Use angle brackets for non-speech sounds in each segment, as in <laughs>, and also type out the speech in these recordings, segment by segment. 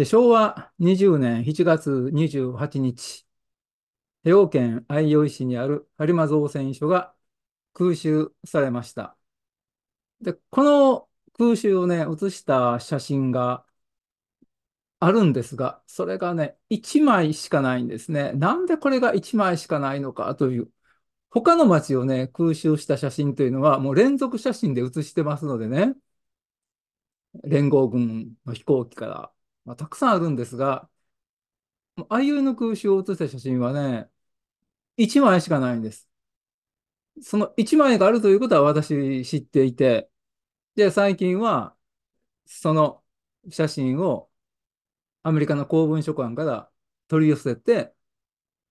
で、昭和20年7月28日、兵庫県相生市にある有馬造船所が空襲されました。で、この空襲をね、写した写真があるんですが、それがね、1枚しかないんですね。なんでこれが1枚しかないのかという。他の町をね、空襲した写真というのは、もう連続写真で写してますのでね、連合軍の飛行機からまあ、たくさんあるんですが、あいうの空襲を写した写真はね、1枚しかないんです。その1枚があるということは私知っていて、で、最近は、その写真をアメリカの公文書館から取り寄せて、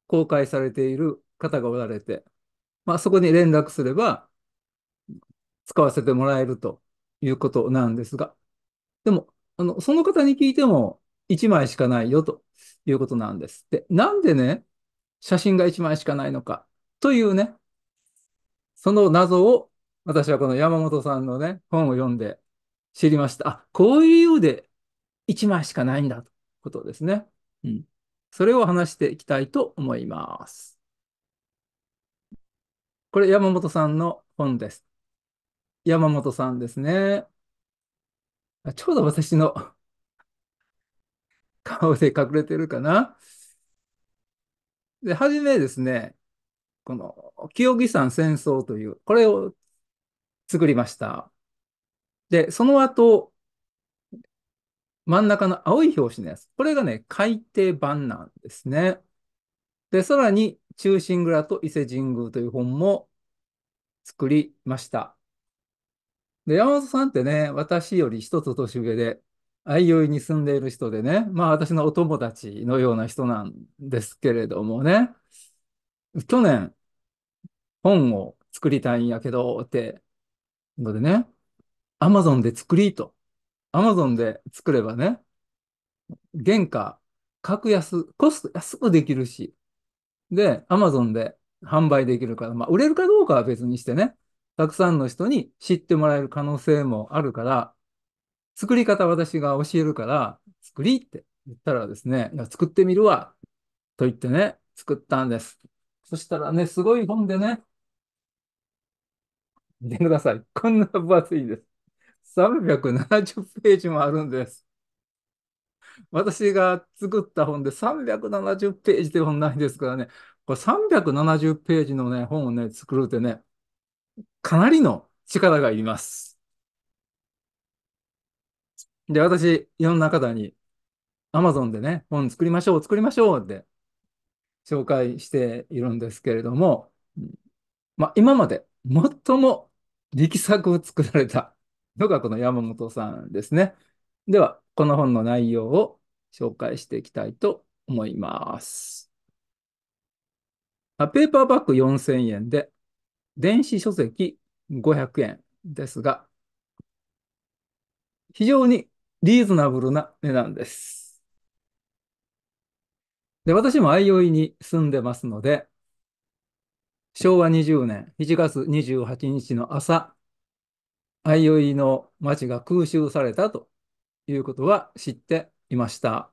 公開されている方がおられて、まあ、そこに連絡すれば、使わせてもらえるということなんですが、でも、あの、その方に聞いても1枚しかないよということなんです。で、なんでね、写真が1枚しかないのかというね、その謎を私はこの山本さんのね、本を読んで知りました。あ、こういう理由で1枚しかないんだということですね。うん。それを話していきたいと思います。これ山本さんの本です。山本さんですね。あちょうど私の <laughs> 顔で隠れてるかな。で、はじめですね、この、清木山戦争という、これを作りました。で、その後、真ん中の青い表紙のやつ。これがね、海底版なんですね。で、さらに、忠臣蔵と伊勢神宮という本も作りました。で、山本さんってね、私より一つ年上で、相生に住んでいる人でね、まあ私のお友達のような人なんですけれどもね、去年、本を作りたいんやけど、ってのでね、アマゾンで作りと。アマゾンで作ればね、原価、格安、コスト安くできるし、で、アマゾンで販売できるから、まあ、売れるかどうかは別にしてね、たくさんの人に知ってもらえる可能性もあるから、作り方私が教えるから、作りって言ったらですね、作ってみるわと言ってね、作ったんです。そしたらね、すごい本でね、見てください。こんな分厚いです。370ページもあるんです。私が作った本で370ページって本ないですからね、これ370ページのね、本をね、作るってね、かなりの力がいります。で、私、いろんな方に、アマゾンでね、本作りましょう、作りましょうって紹介しているんですけれども、まあ、今まで最も力作を作られたのがこの山本さんですね。では、この本の内容を紹介していきたいと思います。ペーパーバッグ4000円で、電子書籍500円ですが、非常にリーズナブルな値段です。で、私も相生に住んでますので、昭和20年1月28日の朝、相生の町が空襲されたということは知っていました。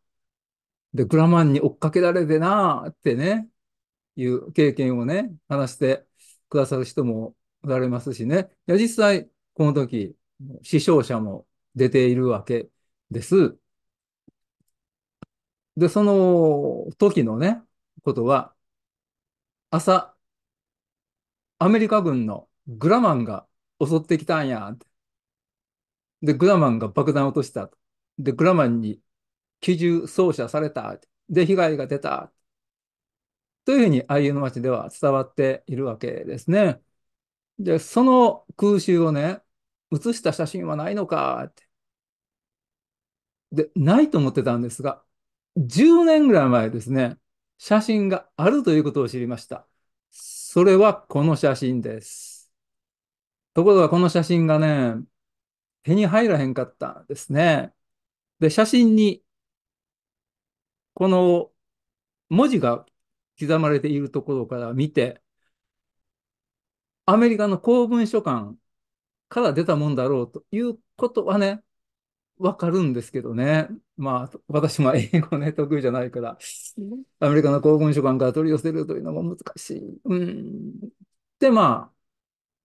で、グラマンに追っかけられてなーってね、いう経験をね、話してくださる人もおられますしね。いや、実際、この時、死傷者も出ているわけです。で、その時のね、ことは、朝、アメリカ軍のグラマンが襲ってきたんやで、グラマンが爆弾を落としたで、グラマンに機銃掃射されたで、被害が出たというふうに IU の町では伝わっているわけですね。で、その空襲をね、写した写真はないのかって。で、ないと思ってたんですが、10年ぐらい前ですね、写真があるということを知りました。それはこの写真です。ところがこの写真がね、手に入らへんかったんですね。で、写真に、この文字が刻まれているところから見て、アメリカの公文書館から出たもんだろうということはね、わかるんですけどね。まあ、私も英語ね、得意じゃないから、アメリカの公文書館から取り寄せるというのも難しい。うん。で、まあ、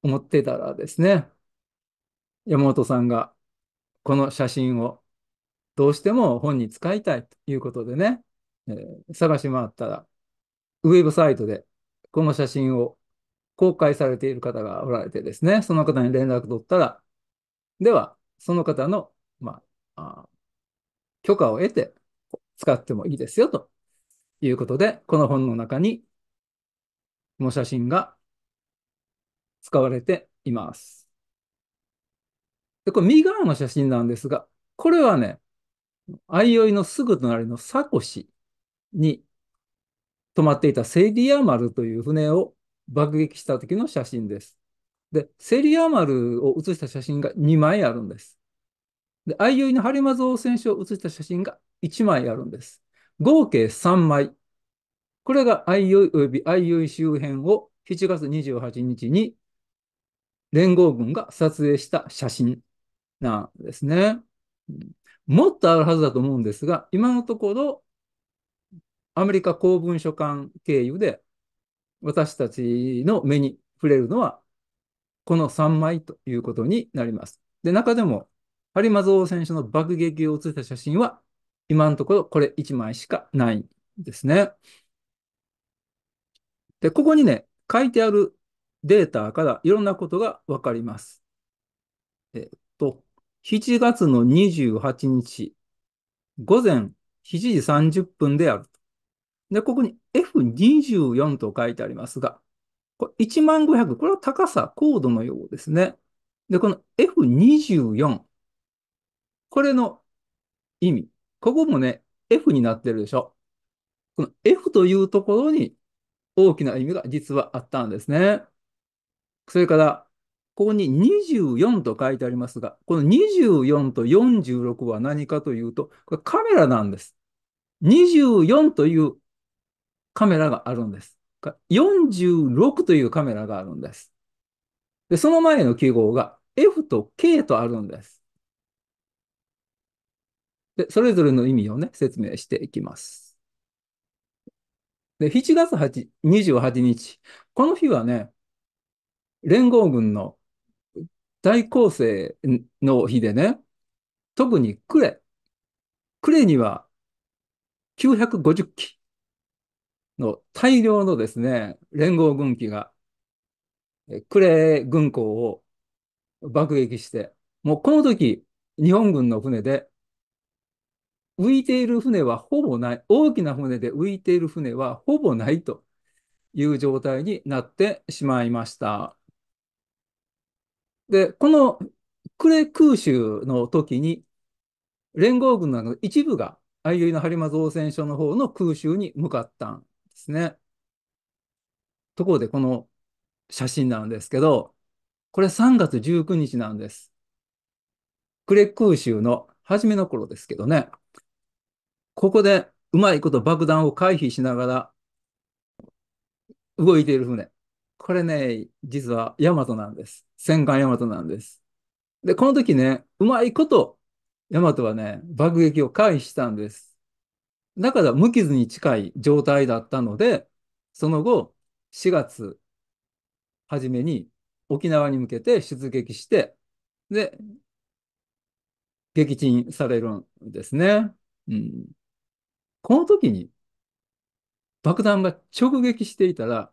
思ってたらですね、山本さんがこの写真をどうしても本に使いたいということでね、えー、探し回ったら、ウェブサイトでこの写真を公開されている方がおられてですね、その方に連絡取ったら、では、その方の、まあ、あ許可を得て使ってもいいですよということで、この本の中に、この写真が使われています。で、これ右側の写真なんですが、これはね、相生のすぐ隣のサコシに止まっていたセリア丸という船を爆撃した時の写真です。で、セリア丸を写した写真が2枚あるんです。で、相生の播磨造船所を写した写真が1枚あるんです。合計3枚。これが相生及び相生周辺を7月28日に連合軍が撮影した写真なんですね。もっとあるはずだと思うんですが、今のところアメリカ公文書館経由で私たちの目に触れるのはこの3枚ということになります。で、中でも、ハリマゾー選手の爆撃を写した写真は、今のところこれ1枚しかないんですね。で、ここにね、書いてあるデータからいろんなことがわかります。えっと、7月の28日、午前7時30分である。で、ここに F24 と書いてありますが、これ1500、これは高さ、高度のようですね。で、この F24、これの意味、ここもね、F になってるでしょ。この F というところに大きな意味が実はあったんですね。それから、ここに24と書いてありますが、この24と46は何かというと、これカメラなんです。24というカメラがあるんです。46というカメラがあるんです。で、その前の記号が F と K とあるんです。で、それぞれの意味をね、説明していきます。で、7月8 28日、この日はね、連合軍の大攻勢の日でね、特に呉、呉には950機、の大量のですね、連合軍機が、クレー軍港を爆撃して、もうこの時、日本軍の船で、浮いている船はほぼない、大きな船で浮いている船はほぼないという状態になってしまいました。で、このクレ空襲の時に、連合軍の一部が、相生の播磨造船所の方の空襲に向かったんですね。ところで、この写真なんですけど、これ3月19日なんです。クレ襲州の初めの頃ですけどね。ここでうまいこと爆弾を回避しながら動いている船。これね、実はヤマトなんです。戦艦ヤマトなんです。で、この時ね、うまいことヤマトはね、爆撃を回避したんです。だから無傷に近い状態だったので、その後、4月初めに沖縄に向けて出撃して、で、撃沈されるんですね。うん、この時に爆弾が直撃していたら、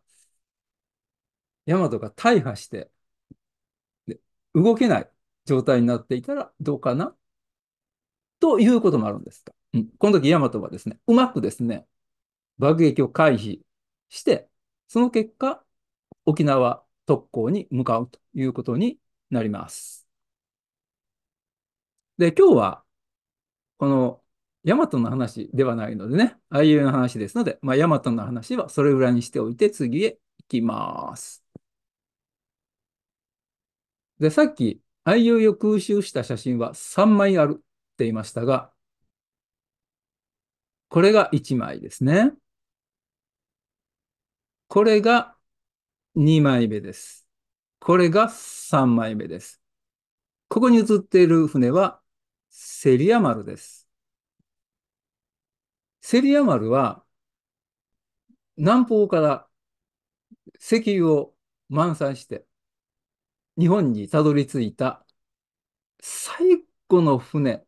ヤマトが大破して、で動けない状態になっていたらどうかなということもあるんですか。うん、この時、ヤマトはですね、うまくですね、爆撃を回避して、その結果、沖縄特攻に向かうということになります。で、今日は、この、ヤマトの話ではないのでね、あいうの話ですので、まあ、ヤマトの話はそれぐらいにしておいて、次へ行きます。で、さっき、あいういを空襲した写真は3枚あるって言いましたが、これが1枚ですね。これが2枚目です。これが3枚目です。ここに写っている船はセリア丸です。セリア丸は南方から石油を満載して日本にたどり着いた最古の船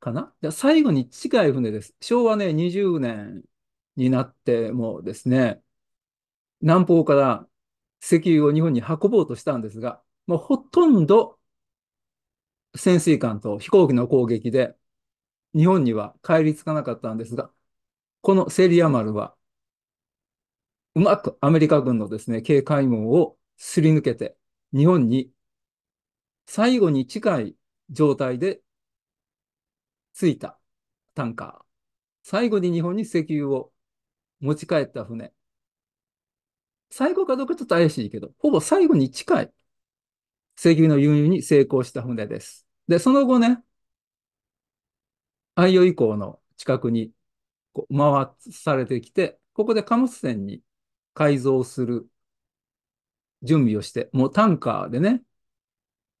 かな。じゃ最後に近い船です。昭和ね、20年になってもですね、南方から石油を日本に運ぼうとしたんですが、もうほとんど潜水艦と飛行機の攻撃で日本には帰りつかなかったんですが、このセリア丸はうまくアメリカ軍のですね、警戒網をすり抜けて日本に最後に近い状態で着いたタンカー。最後に日本に石油を持ち帰った船。最後かどうかちょっと怪しいけど、ほぼ最後に近い石油の輸入に成功した船です。で、その後ね、愛用以降の近くにこう回されてきて、ここで貨物船に改造する準備をして、もうタンカーでね、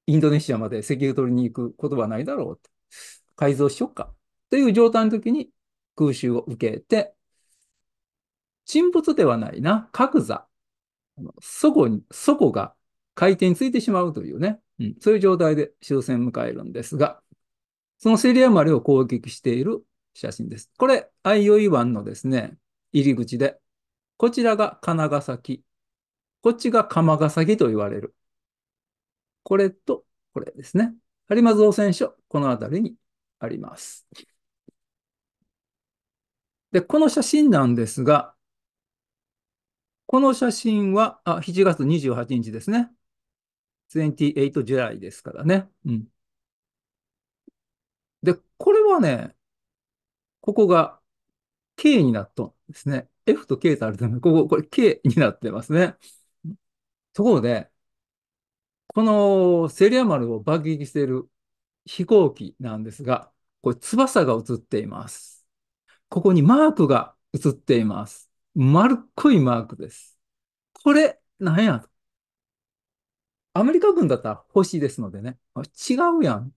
インドネシアまで石油取りに行くことはないだろうって。改造しよっか。という状態の時に空襲を受けて、沈没ではないな、格座。そこに、そこが海底についてしまうというね、うん、そういう状態で終戦迎えるんですが、そのセリア丸を攻撃している写真です。これ、相生湾のですね、入り口で、こちらが金ヶ崎、こっちが釜ヶ崎と言われる。これと、これですね。播磨造船所、この辺りにあります。で、この写真なんですが、この写真は、あ、7月28日ですね。28 July ですからね。うん。で、これはね、ここが K になっとんですね。F と K とあるため、ここ、これ K になってますね。ところで、このセリア丸を爆撃している飛行機なんですが、これ翼が映っています。ここにマークが映っています。丸っこいマークです。これ、なんやと。アメリカ軍だったら星ですのでね。違うやん。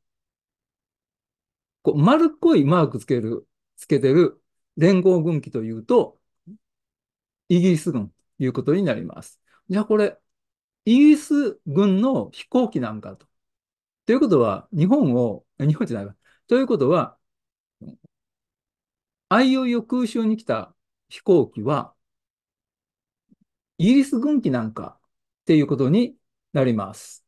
こう丸っこいマークつける、つけてる連合軍機というと、イギリス軍ということになります。じゃあこれ、イギリス軍の飛行機なんかとということは、日本を、日本じゃないわ。ということは、いよいよ空襲に来た飛行機は、イギリス軍機なんかっていうことになります。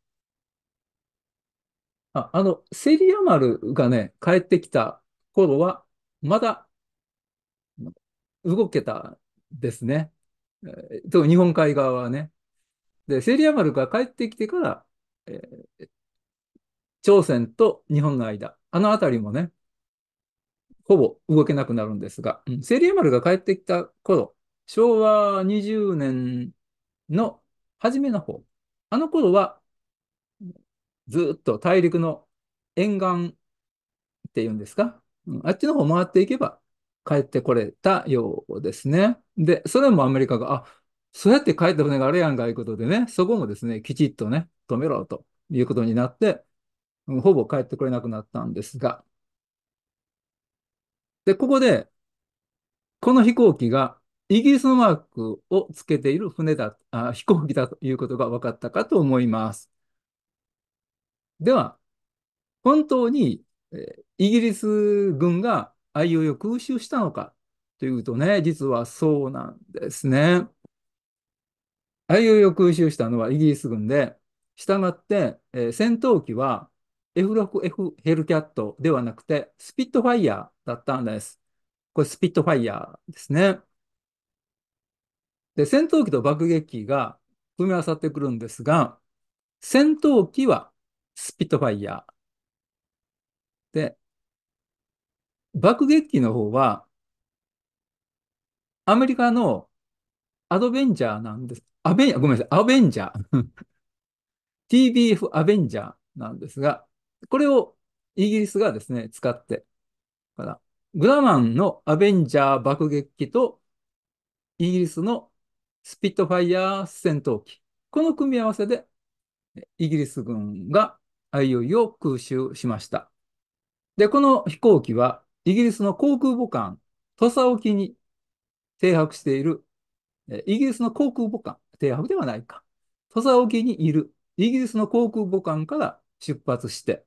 ああの、セリア丸がね、帰ってきた頃は、まだ動けたですね。えー、日本海側はね。で、セリア丸が帰ってきてから、えー、朝鮮と日本の間、あの辺りもね、ほぼ動けなくなるんですが、うん、セリエマルが帰ってきた頃、昭和20年の初めの方、あの頃は、ずっと大陸の沿岸っていうんですか、うん、あっちの方回っていけば帰ってこれたようですね。で、それもアメリカが、あ、そうやって帰った船があるやんかいうことでね、そこもですね、きちっとね、止めろということになって、ほぼ帰ってくれなくなったんですが、で、ここで、この飛行機がイギリスのマークをつけている船だ、あ飛行機だということが分かったかと思います。では、本当にイギリス軍が IUU を空襲したのかというとね、実はそうなんですね。i o u を空襲したのはイギリス軍で、したがって、えー、戦闘機は F6F ヘルキャットではなくて、スピットファイヤーだったんです。これスピットファイヤーですね。で、戦闘機と爆撃機が組み合わさってくるんですが、戦闘機はスピットファイヤー。で、爆撃機の方は、アメリカのアドベンジャーなんです。アベン、ごめんなさい、アベンジャー。TBF <laughs> アベンジャーなんですが、これをイギリスがですね、使って、から、グラマンのアベンジャー爆撃機と、イギリスのスピットファイヤー戦闘機。この組み合わせで、イギリス軍が IOE を空襲しました。で、この飛行機は、イギリスの航空母艦、土佐沖に停泊している、イギリスの航空母艦、停泊ではないか。土佐沖にいるイギリスの航空母艦から出発して、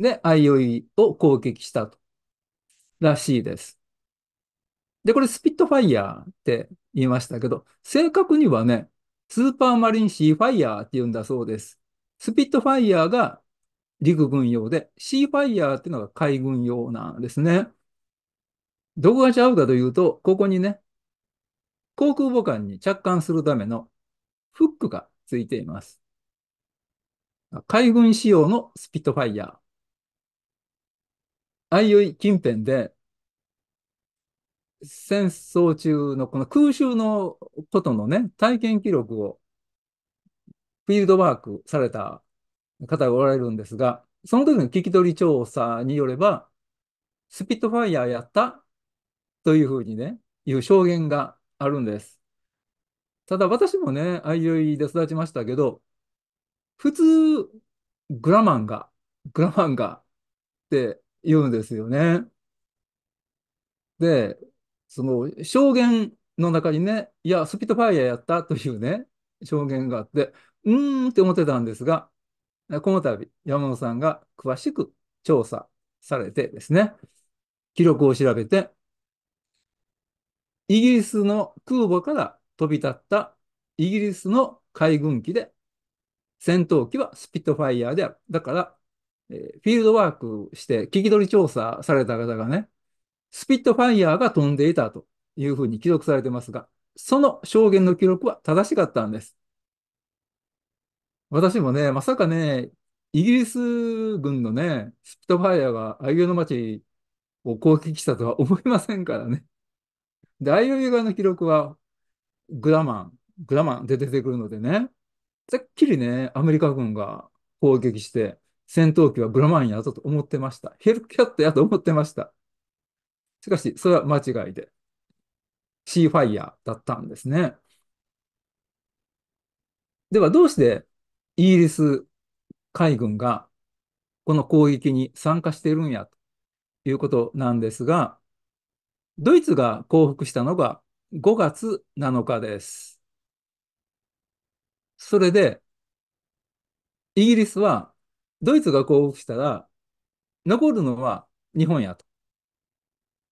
ね、IOE を攻撃したと。らしいです。で、これスピットファイヤーって言いましたけど、正確にはね、スーパーマリンシーファイヤーって言うんだそうです。スピットファイヤーが陸軍用で、シーファイヤーっていうのが海軍用なんですね。どこが違うかというと、ここにね、航空母艦に着艦するためのフックがついています。海軍仕様のスピットファイヤー。相生近辺で、戦争中のこの空襲のことのね、体験記録をフィールドワークされた方がおられるんですが、その時の聞き取り調査によれば、スピットファイヤーやったというふうにね、いう証言があるんです。ただ私もね、よいで育ちましたけど、普通、グラマンが、グラマンがって言うんですよね。で、その証言の中にね、いや、スピットファイヤーやったというね、証言があって、うーんって思ってたんですが、この度、山本さんが詳しく調査されてですね、記録を調べて、イギリスの空母から飛び立ったイギリスの海軍機で、戦闘機はスピットファイヤーである。だから、フィールドワークして、聞き取り調査された方がね、スピットファイヤーが飛んでいたというふうに記録されてますが、その証言の記録は正しかったんです。私もね、まさかね、イギリス軍のね、スピットファイヤーがアイオの街を攻撃したとは思いませんからね。で、アイオ側の記録は、グラマン、グラマンで出てくるのでね、ざっきりね、アメリカ軍が攻撃して、戦闘機はブラマンやだと思ってました。ヘルキャットやと思ってました。しかし、それは間違いで、シーファイヤーだったんですね。では、どうしてイギリス海軍がこの攻撃に参加しているんやということなんですが、ドイツが降伏したのが5月7日です。それで、イギリスはドイツが降伏したら、残るのは日本やと。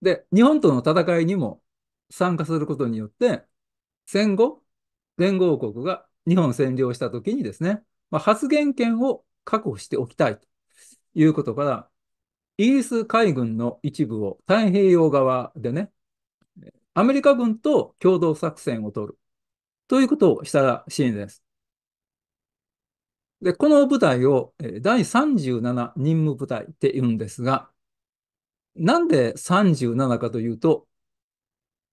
で、日本との戦いにも参加することによって、戦後、連合国が日本占領したときにですね、まあ、発言権を確保しておきたいということから、イギリス海軍の一部を太平洋側でね、アメリカ軍と共同作戦を取るということをしたらしいんです。で、この部隊を第37任務部隊って言うんですが、なんで37かというと、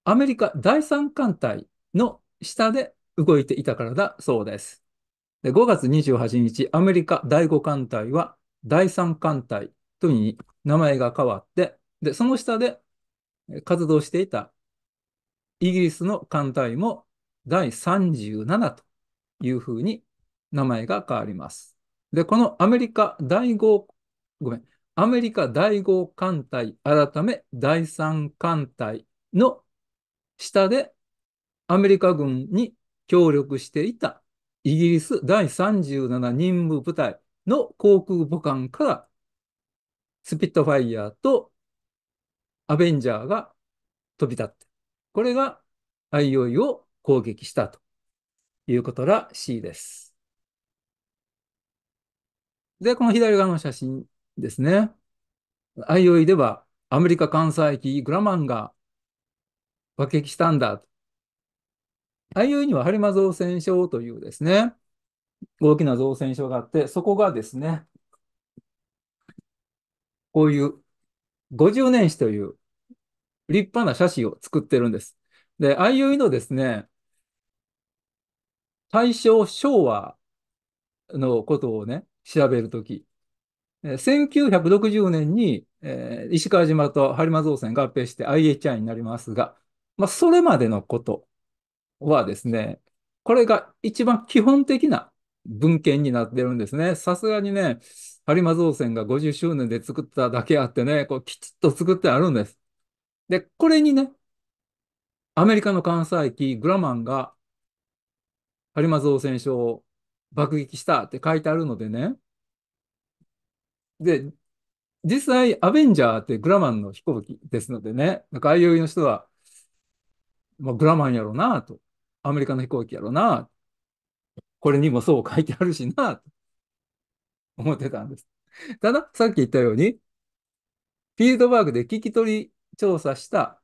アメリカ第三艦隊の下で動いていたからだそうです。で5月28日、アメリカ第5艦隊は第3艦隊といに名前が変わって、で、その下で活動していたイギリスの艦隊も第37というふうに名前が変わります。で、このアメリカ第5、ごめん、アメリカ第5艦隊、改め第3艦隊の下でアメリカ軍に協力していたイギリス第37任務部隊の航空母艦からスピットファイヤーとアベンジャーが飛び立って、これが i o i を攻撃したということらしいです。で、この左側の写真ですね。あいおいではアメリカ艦載機グラマンが爆撃したんだ。あいおいにはハリマ造船所というですね、大きな造船所があって、そこがですね、こういう50年史という立派な写真を作ってるんです。で、あいおいのですね、大正昭和のことをね、調べるとき、1960年に、えー、石川島と播磨造船合併して IHI になりますが、まあ、それまでのことはですね、これが一番基本的な文献になってるんですね。さすがにね、播磨造船が50周年で作っただけあってね、こうきちっと作ってあるんです。で、これにね、アメリカの関西機グラマンが播磨造船所を爆撃したって書いてあるのでね。で、実際、アベンジャーってグラマンの飛行機ですのでね、なんか IOE の人は、まあ、グラマンやろうなと、アメリカの飛行機やろうな、これにもそう書いてあるしな、と思ってたんです。ただ、さっき言ったように、フィールドワークで聞き取り調査した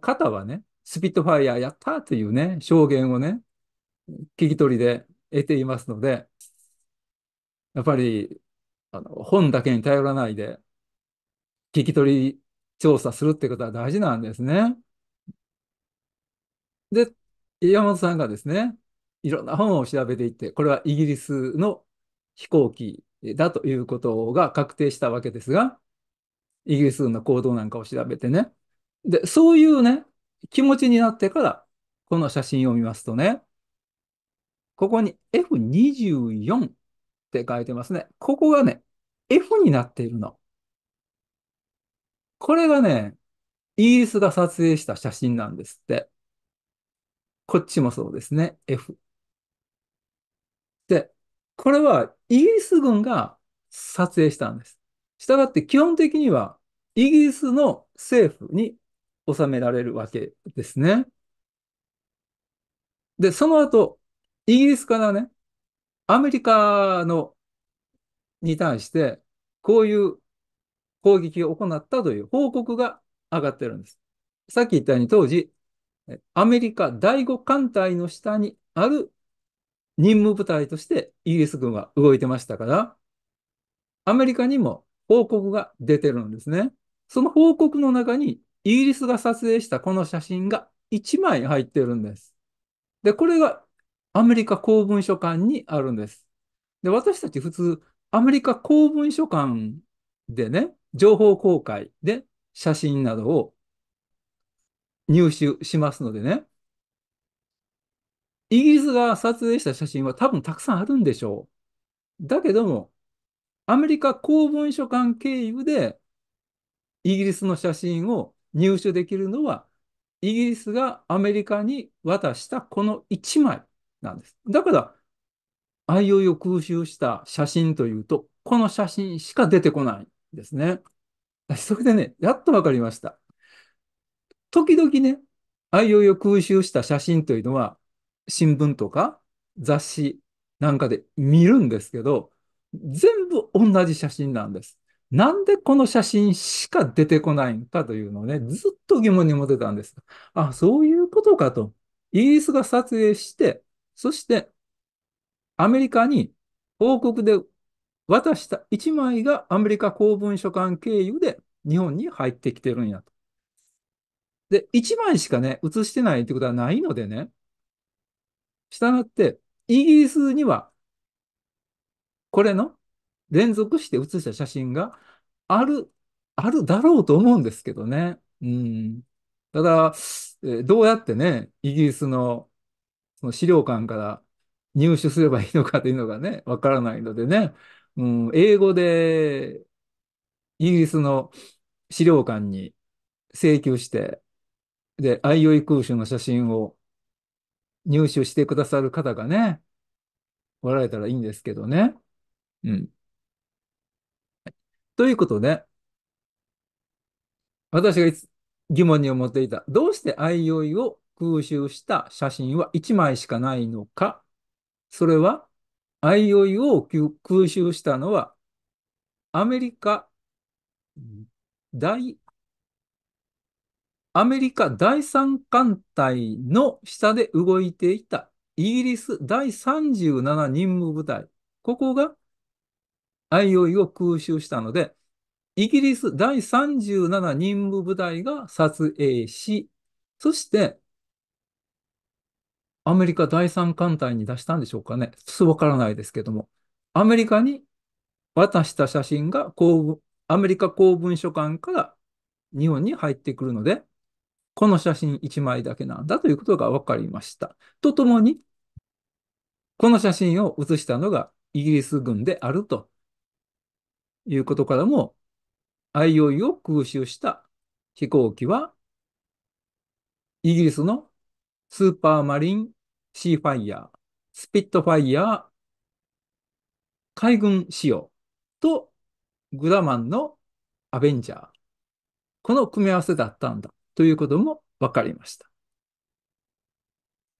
方はね、スピットファイヤーやったというね、証言をね、聞き取りで得ていますので、やっぱりあの本だけに頼らないで、聞き取り調査するってことは大事なんですね。で、山本さんがですね、いろんな本を調べていって、これはイギリスの飛行機だということが確定したわけですが、イギリス軍の行動なんかを調べてね。で、そういうね、気持ちになってから、この写真を見ますとね、ここに F24 って書いてますね。ここがね、F になっているの。これがね、イギリスが撮影した写真なんですって。こっちもそうですね、F。で、これはイギリス軍が撮影したんです。したがって基本的にはイギリスの政府に収められるわけですね。で、その後、イギリスからね、アメリカのに対して、こういう攻撃を行ったという報告が上がってるんです。さっき言ったように当時、アメリカ第5艦隊の下にある任務部隊としてイギリス軍は動いてましたから、アメリカにも報告が出てるんですね。その報告の中にイギリスが撮影したこの写真が1枚入ってるんです。で、これがアメリカ公文書館にあるんです。で、私たち普通、アメリカ公文書館でね、情報公開で写真などを入手しますのでね、イギリスが撮影した写真は多分たくさんあるんでしょう。だけども、アメリカ公文書館経由でイギリスの写真を入手できるのは、イギリスがアメリカに渡したこの1枚。なんです。だから、あいういを空襲した写真というと、この写真しか出てこないんですね。それでね、やっと分かりました。時々ね、あいういを空襲した写真というのは、新聞とか雑誌なんかで見るんですけど、全部同じ写真なんです。なんでこの写真しか出てこないんかというのをね、ずっと疑問に持てたんです。あ、そういうことかと。イギリスが撮影して、そして、アメリカに報告で渡した1枚がアメリカ公文書館経由で日本に入ってきてるんやと。で、1枚しかね、写してないってことはないのでね、従って、イギリスには、これの連続して写した写真がある、あるだろうと思うんですけどね。うん。ただ、どうやってね、イギリスのその資料館から入手すればいいのかというのがね、わからないのでね、うん、英語でイギリスの資料館に請求して、で、アイオイ空襲の写真を入手してくださる方がね、おられたらいいんですけどね。うん。ということで、私が疑問に思っていた、どうしてアイオイを空襲した写真は1枚しかないのかそれは、相生を空襲したのは、アメリカ大、アメリカ第三艦隊の下で動いていたイギリス第37任務部隊。ここが、相生を空襲したので、イギリス第37任務部隊が撮影し、そして、アメリカ第三艦隊に出したんでしょうかね。ちょっとわからないですけども。アメリカに渡した写真が公アメリカ公文書館から日本に入ってくるので、この写真1枚だけなんだということが分かりました。とともに、この写真を写したのがイギリス軍であるということからも、IOE を空襲した飛行機は、イギリスのスーパーマリンシーファイヤー、スピットファイヤー、海軍仕様とグラマンのアベンジャー。この組み合わせだったんだということも分かりました。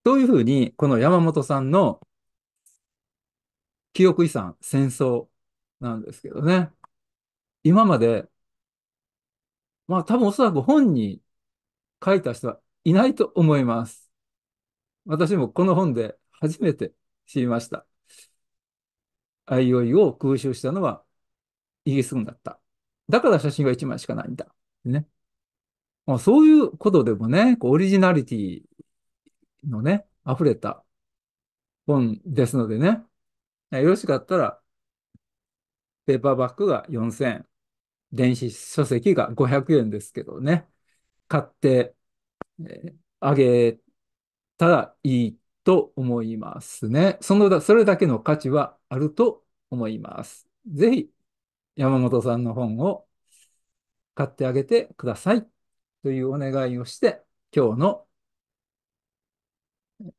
というふうに、この山本さんの記憶遺産、戦争なんですけどね。今まで、まあ多分おそらく本に書いた人はいないと思います。私もこの本で初めて知りました。あいおいを空襲したのはイギリス軍だった。だから写真が1枚しかないんだ。ね。まあ、そういうことでもね、オリジナリティのね、溢れた本ですのでね、よろしかったら、ペーパーバッグが4000円、電子書籍が500円ですけどね、買って、えー、あげたらいいと思いますね。その、それだけの価値はあると思います。ぜひ、山本さんの本を買ってあげてくださいというお願いをして、今日の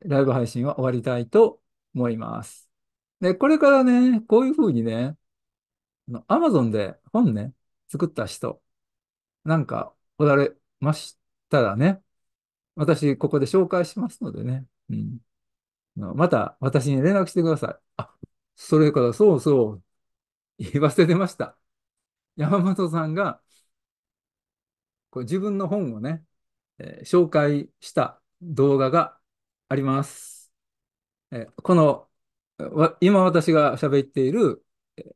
ライブ配信は終わりたいと思います。で、これからね、こういうふうにね、アマゾンで本ね、作った人、なんかおられましたらね、私、ここで紹介しますのでね。うん。また、私に連絡してください。あ、それから、そうそう、言わせてました。山本さんが、これ自分の本をね、えー、紹介した動画があります。えー、この、今私が喋っている、えー、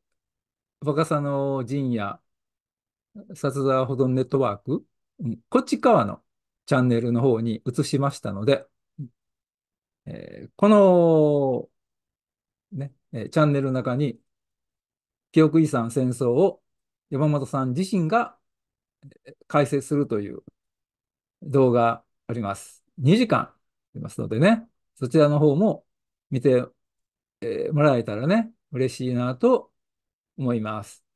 若狭の陣や、札沢保存ネットワーク、うん、こっち側のチャンネルの方に移しましたので、えー、この、ね、チャンネルの中に、記憶遺産戦争を山本さん自身が解説するという動画あります。2時間ありますのでね、そちらの方も見て、もらえたらね、嬉しいなと思います。